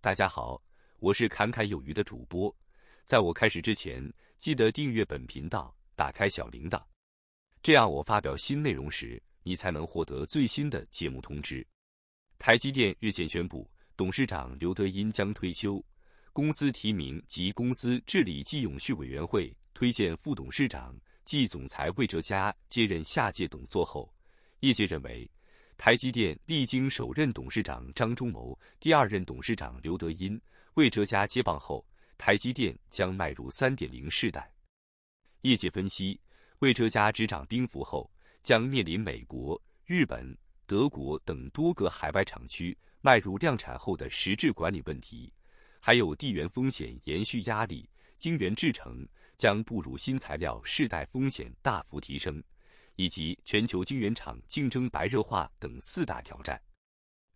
大家好，我是侃侃有余的主播。在我开始之前，记得订阅本频道，打开小铃铛，这样我发表新内容时，你才能获得最新的节目通知。台积电日前宣布，董事长刘德音将退休，公司提名及公司治理暨永续委员会推荐副董事长暨总裁魏哲嘉接任下届董座后，业界认为。台积电历经首任董事长张忠谋、第二任董事长刘德音、魏哲家接棒后，台积电将迈入三点零世代。业界分析，魏哲家执掌兵符后，将面临美国、日本、德国等多个海外厂区迈入量产后的实质管理问题，还有地缘风险延续压力，晶圆制成将步入新材料世代，风险大幅提升。以及全球晶圆厂竞争白热化等四大挑战。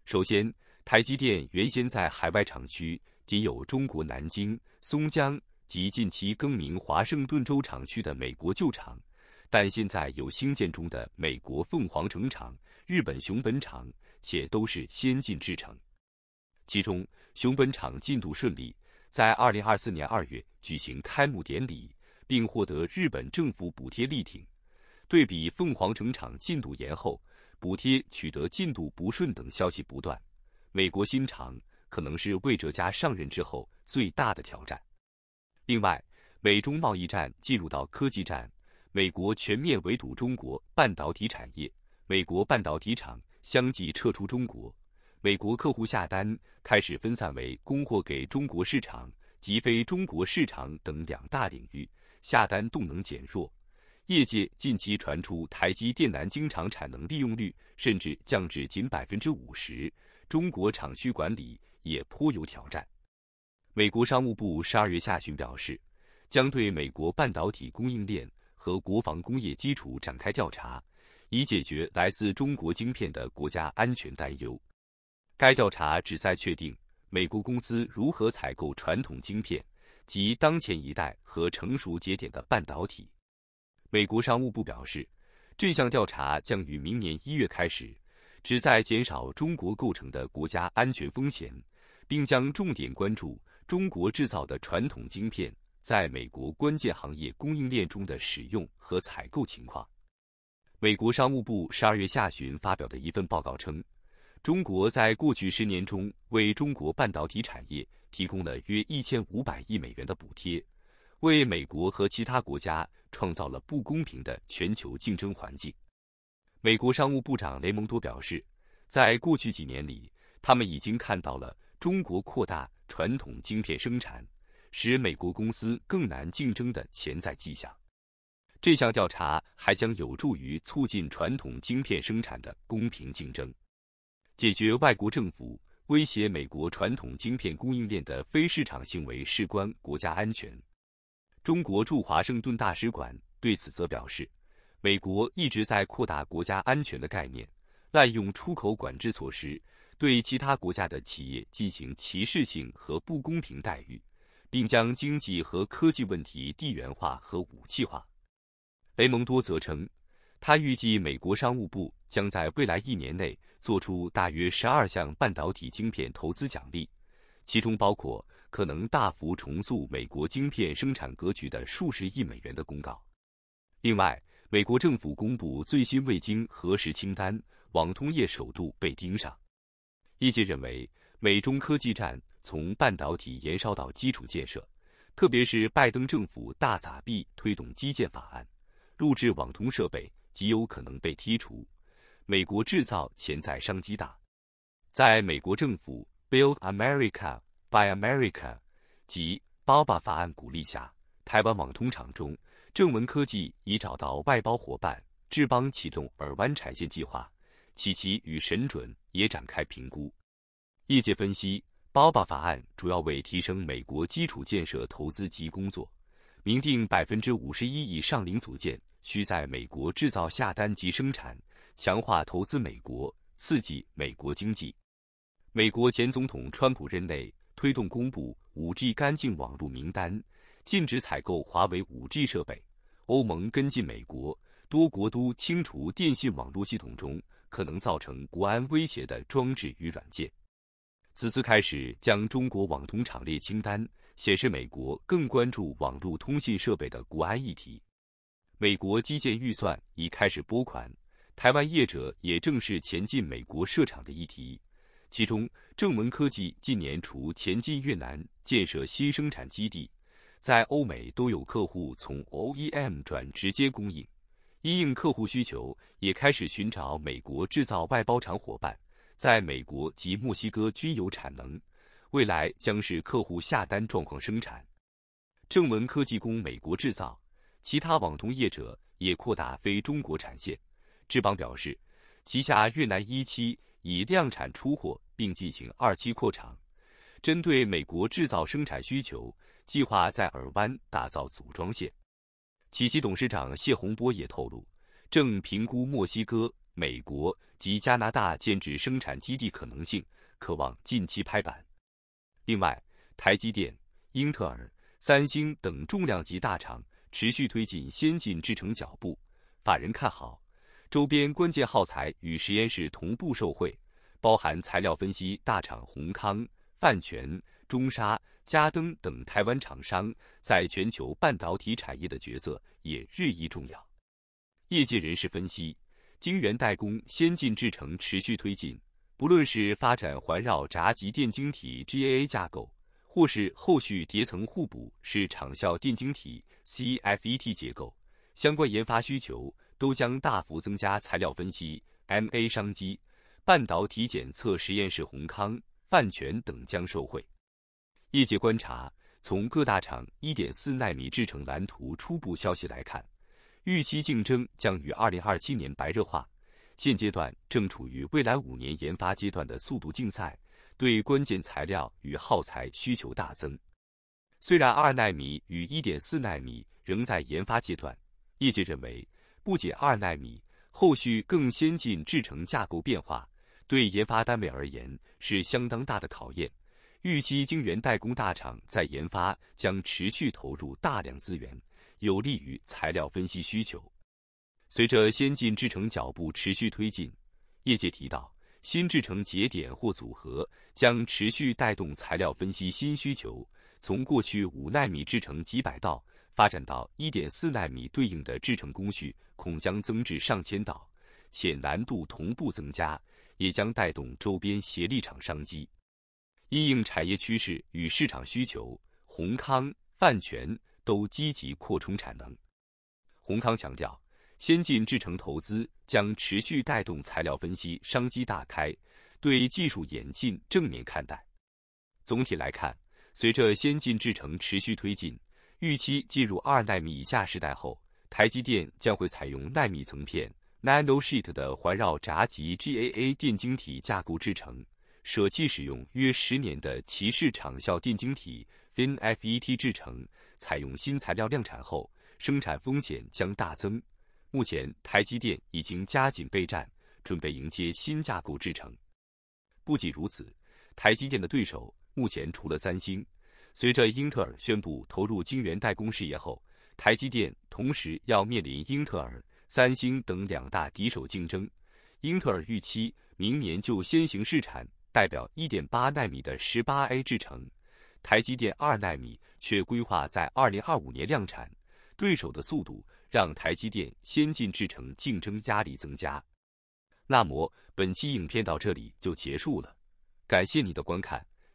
首先，台积电原先在海外厂区仅有中国南京、松江及近期更名华盛顿州厂区的美国旧厂，但现在有兴建中的美国凤凰城厂、日本熊本厂，且都是先进制程。其中，熊本厂进度顺利，在2024年2月举行开幕典礼，并获得日本政府补贴力挺。对比凤凰城厂进度延后、补贴取得进度不顺等消息不断，美国新厂可能是魏哲家上任之后最大的挑战。另外，美中贸易战进入到科技战，美国全面围堵中国半导体产业，美国半导体厂相继撤出中国，美国客户下单开始分散为供货给中国市场及非中国市场等两大领域，下单动能减弱。业界近期传出台积电南京厂产能利用率甚至降至仅百分之五十，中国厂区管理也颇有挑战。美国商务部十二月下旬表示，将对美国半导体供应链和国防工业基础展开调查，以解决来自中国晶片的国家安全担忧。该调查旨在确定美国公司如何采购传统晶片及当前一代和成熟节点的半导体。美国商务部表示，这项调查将于明年一月开始，旨在减少中国构成的国家安全风险，并将重点关注中国制造的传统晶片在美国关键行业供应链中的使用和采购情况。美国商务部十二月下旬发表的一份报告称，中国在过去十年中为中国半导体产业提供了约一千五百亿美元的补贴，为美国和其他国家。创造了不公平的全球竞争环境。美国商务部长雷蒙多表示，在过去几年里，他们已经看到了中国扩大传统晶片生产，使美国公司更难竞争的潜在迹象。这项调查还将有助于促进传统晶片生产的公平竞争，解决外国政府威胁美国传统晶片供应链的非市场行为，事关国家安全。中国驻华盛顿大使馆对此则表示，美国一直在扩大国家安全的概念，滥用出口管制措施，对其他国家的企业进行歧视性和不公平待遇，并将经济和科技问题地缘化和武器化。雷蒙多则称，他预计美国商务部将在未来一年内做出大约十二项半导体晶片投资奖励，其中包括。可能大幅重塑美国晶片生产格局的数十亿美元的公告。另外，美国政府公布最新未经核实清单，网通业首度被盯上。业界认为，美中科技战从半导体延烧到基础建设，特别是拜登政府大撒币推动基建法案，录制网通设备极有可能被剔除。美国制造潜在商机大，在美国政府 Build America。By America 及 b o b a 法案鼓励下，台湾网通厂中正文科技已找到外包伙伴，志邦启动耳湾产线计划，其奇与神准也展开评估。业界分析 b o b a 法案主要为提升美国基础建设投资及工作，明定百分之五十一以上零组件需在美国制造下单及生产，强化投资美国，刺激美国经济。美国前总统川普任内。推动公布 5G 干净网络名单，禁止采购华为 5G 设备。欧盟跟进美国，多国都清除电信网络系统中可能造成国安威胁的装置与软件。此次开始将中国网通厂列清单，显示美国更关注网络通信设备的国安议题。美国基建预算已开始拨款，台湾业者也正式前进美国设厂的议题。其中，正文科技近年除前进越南建设新生产基地，在欧美都有客户从 OEM 转直接供应，因应客户需求，也开始寻找美国制造外包厂伙伴，在美国及墨西哥均有产能，未来将是客户下单状况生产。正文科技供美国制造，其他网通业者也扩大非中国产线。志邦表示，旗下越南一期。以量产出货，并进行二期扩产。针对美国制造生产需求，计划在尔湾打造组装线。奇奇董事长谢洪波也透露，正评估墨西哥、美国及加拿大建制生产基地可能性，渴望近期拍板。另外，台积电、英特尔、三星等重量级大厂持续推进先进制程脚步，法人看好。周边关键耗材与实验室同步受惠，包含材料分析大厂宏康、泛泉、中沙、嘉登等台湾厂商，在全球半导体产业的角色也日益重要。业界人士分析，晶圆代工先进制程持续推进，不论是发展环绕闸极电晶体 （GAA） 架构，或是后续叠层互补式场效电晶体 （CFET） 结构，相关研发需求。都将大幅增加材料分析，MA 商机，半导体检测实验室，宏康、泛全等将受惠。业界观察，从各大厂1.4纳米制程蓝图初步消息来看，预期竞争将于2027年白热化，现阶段正处于未来五年研发阶段的速度竞赛，对关键材料与耗材需求大增。虽然2纳米与1.4纳米仍在研发阶段，业界认为。不仅二纳米，后续更先进制程架构变化，对研发单位而言是相当大的考验。预计晶圆代工大厂在研发将持续投入大量资源，有利于材料分析需求。随着先进制程脚步持续推进，业界提到新制程节点或组合将持续带动材料分析新需求。从过去五纳米制成几百道。发展到1.4纳米对应的制程工序，恐将增至上千道，且难度同步增加，也将带动周边协力厂商机。因应产业趋势与市场需求，宏康、泛全都积极扩充产能。宏康强调，先进制程投资将持续带动材料分析商机大开，对技术演进正面看待。总体来看，随着先进制程持续推进。预期进入二纳米以下时代后，台积电将会采用纳米层片 （nano sheet） 的环绕闸极 （GAA） 电晶体架构制成，舍弃使用约十年的骑士长效电晶体 （FinFET） 制成。采用新材料量产后，生产风险将大增。目前，台积电已经加紧备战，准备迎接新架构制成。不仅如此，台积电的对手目前除了三星。随着英特尔宣布投入晶圆代工事业后，台积电同时要面临英特尔、三星等两大敌手竞争。英特尔预期明年就先行试产代表1.8纳米的 18A 制程，台积电2纳米却规划在2025年量产。对手的速度让台积电先进制程竞争压力增加。那么本期影片到这里就结束了，感谢你的观看。